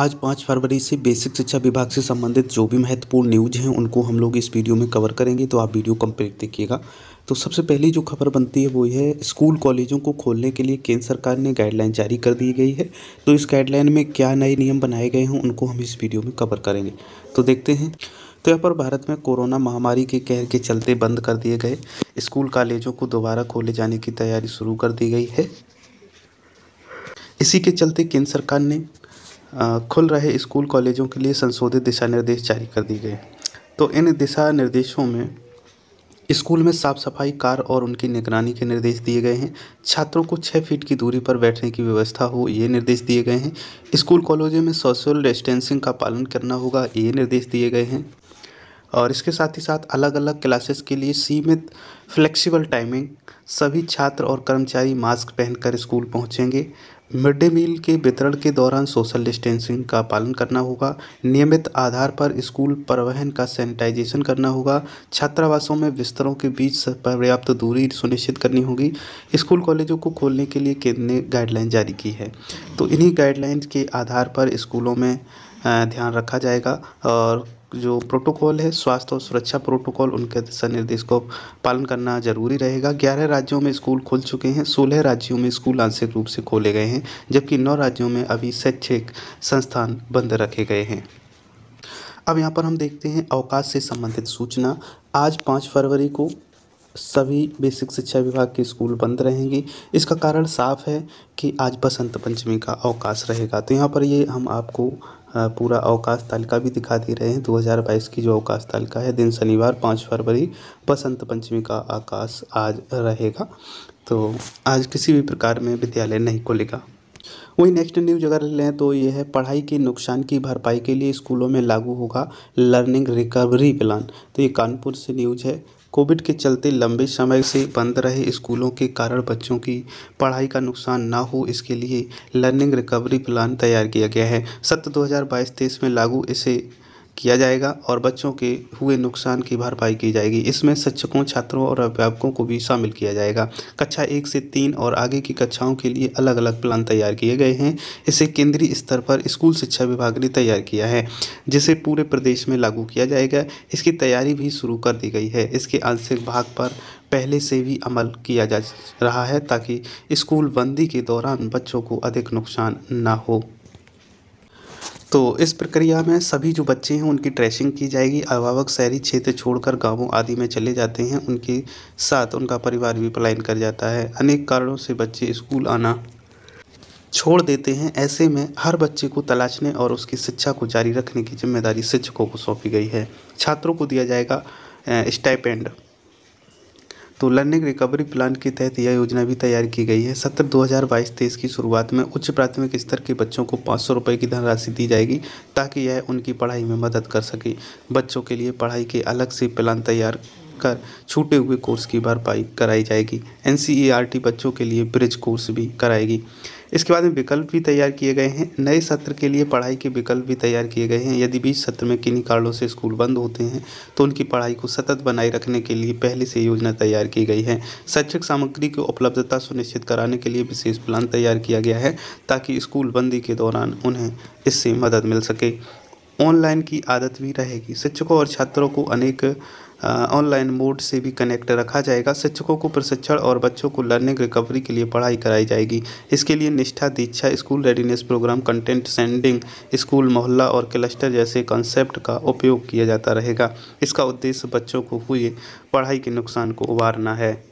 आज पाँच फरवरी से बेसिक शिक्षा विभाग से संबंधित जो भी महत्वपूर्ण न्यूज हैं उनको हम लोग इस वीडियो में कवर करेंगे तो आप वीडियो कंप्लीट देखिएगा तो सबसे पहली जो खबर बनती है वो है स्कूल कॉलेजों को खोलने के लिए केंद्र सरकार ने गाइडलाइन जारी कर दी गई है तो इस गाइडलाइन में क्या नए नियम बनाए गए हैं उनको हम इस वीडियो में कवर करेंगे तो देखते हैं तो यहाँ पर भारत में कोरोना महामारी के कहर के चलते बंद कर दिए गए स्कूल कॉलेजों को दोबारा खोले जाने की तैयारी शुरू कर दी गई है इसी के चलते केंद्र सरकार ने खुल रहे स्कूल कॉलेजों के लिए संशोधित दिशा निर्देश जारी कर दिए गए तो इन दिशा निर्देशों में स्कूल में साफ सफाई कार और उनकी निगरानी के निर्देश दिए गए हैं छात्रों को छः फीट की दूरी पर बैठने की व्यवस्था हो ये निर्देश दिए गए हैं स्कूल कॉलेजों में सोशल डिस्टेंसिंग का पालन करना होगा ये निर्देश दिए गए हैं और इसके साथ ही साथ अलग अलग क्लासेस के लिए सीमित फ्लेक्सिबल टाइमिंग सभी छात्र और कर्मचारी मास्क पहनकर स्कूल पहुंचेंगे मिड डे मील के वितरण के दौरान सोशल डिस्टेंसिंग का पालन करना होगा नियमित आधार पर स्कूल परिवहन का सैनिटाइजेशन करना होगा छात्रावासों में बिस्तरों के बीच पर्याप्त दूरी सुनिश्चित करनी होगी स्कूल कॉलेजों को खोलने के लिए केंद्र ने गाइडलाइन जारी की है तो इन्हीं गाइडलाइंस के आधार पर स्कूलों में ध्यान रखा जाएगा और जो प्रोटोकॉल है स्वास्थ्य और सुरक्षा प्रोटोकॉल उनके दिशा निर्देश को पालन करना जरूरी रहेगा ग्यारह राज्यों में स्कूल खुल चुके हैं सोलह राज्यों में स्कूल आंशिक रूप से खोले गए हैं जबकि नौ राज्यों में अभी शैक्षिक संस्थान बंद रखे गए हैं अब यहाँ पर हम देखते हैं अवकाश से संबंधित सूचना आज पाँच फरवरी को सभी बेसिक शिक्षा विभाग के स्कूल बंद रहेंगे इसका कारण साफ है कि आज बसंत पंचमी का अवकाश रहेगा तो यहाँ पर ये हम आपको पूरा अवकाश तालिका भी दिखा दे रहे हैं 2022 की जो अवकाश तालिका है दिन शनिवार पाँच फरवरी बसंत पंचमी का आकाश आज रहेगा तो आज किसी भी प्रकार में विद्यालय नहीं खुलेगा वही नेक्स्ट न्यूज अगर लें तो ये है पढ़ाई के नुकसान की भरपाई के लिए स्कूलों में लागू होगा लर्निंग रिकवरी प्लान तो ये कानपुर से न्यूज है कोविड के चलते लंबे समय से बंद रहे स्कूलों के कारण बच्चों की पढ़ाई का नुकसान ना हो इसके लिए लर्निंग रिकवरी प्लान तैयार किया गया है सत्र 2022 23 में लागू इसे किया जाएगा और बच्चों के हुए नुकसान की भरपाई की जाएगी इसमें शिक्षकों छात्रों और अभिभावकों को भी शामिल किया जाएगा कक्षा एक से तीन और आगे की कक्षाओं के लिए अलग अलग प्लान तैयार किए गए हैं इसे केंद्रीय स्तर पर स्कूल शिक्षा विभाग ने तैयार किया है जिसे पूरे प्रदेश में लागू किया जाएगा इसकी तैयारी भी शुरू कर दी गई है इसके आंशिक भाग पर पहले से भी अमल किया जा रहा है ताकि स्कूल बंदी के दौरान बच्चों को अधिक नुकसान ना हो तो इस प्रक्रिया में सभी जो बच्चे हैं उनकी ट्रेसिंग की जाएगी अभिभावक शहरी क्षेत्र छोड़कर गांवों आदि में चले जाते हैं उनके साथ उनका परिवार भी पलायन कर जाता है अनेक कारणों से बच्चे स्कूल आना छोड़ देते हैं ऐसे में हर बच्चे को तलाशने और उसकी शिक्षा को जारी रखने की जिम्मेदारी शिक्षकों को सौंपी गई है छात्रों को दिया जाएगा स्टाइपेंड तो लर्निंग रिकवरी प्लान के तहत यह योजना भी तैयार की गई है सत्र 2022-23 की शुरुआत में उच्च प्राथमिक स्तर के बच्चों को पाँच सौ की धनराशि दी जाएगी ताकि यह उनकी पढ़ाई में मदद कर सके बच्चों के लिए पढ़ाई के अलग से प्लान तैयार कर छूटे हुए कोर्स की भरपाई कराई जाएगी एन e बच्चों के लिए ब्रिज कोर्स भी कराएगी इसके बाद में विकल्प भी तैयार किए गए हैं नए सत्र के लिए पढ़ाई के विकल्प भी तैयार किए गए हैं यदि बीच सत्र में किन्हीं कारणों से स्कूल बंद होते हैं तो उनकी पढ़ाई को सतत बनाए रखने के लिए पहले से योजना तैयार की गई है शैक्षिक सामग्री की उपलब्धता सुनिश्चित कराने के लिए विशेष प्लान तैयार किया गया है ताकि स्कूल बंदी के दौरान उन्हें इससे मदद मिल सके ऑनलाइन की आदत भी रहेगी शिक्षकों और छात्रों को अनेक ऑनलाइन मोड से भी कनेक्ट रखा जाएगा शिक्षकों को प्रशिक्षण और बच्चों को लर्निंग रिकवरी के लिए पढ़ाई कराई जाएगी इसके लिए Nishtha Diksha school readiness program content sending school मोहल्ला और क्लस्टर जैसे कॉन्सेप्ट का उपयोग किया जाता रहेगा इसका उद्देश्य बच्चों को हुए पढ़ाई के नुकसान को उबारना है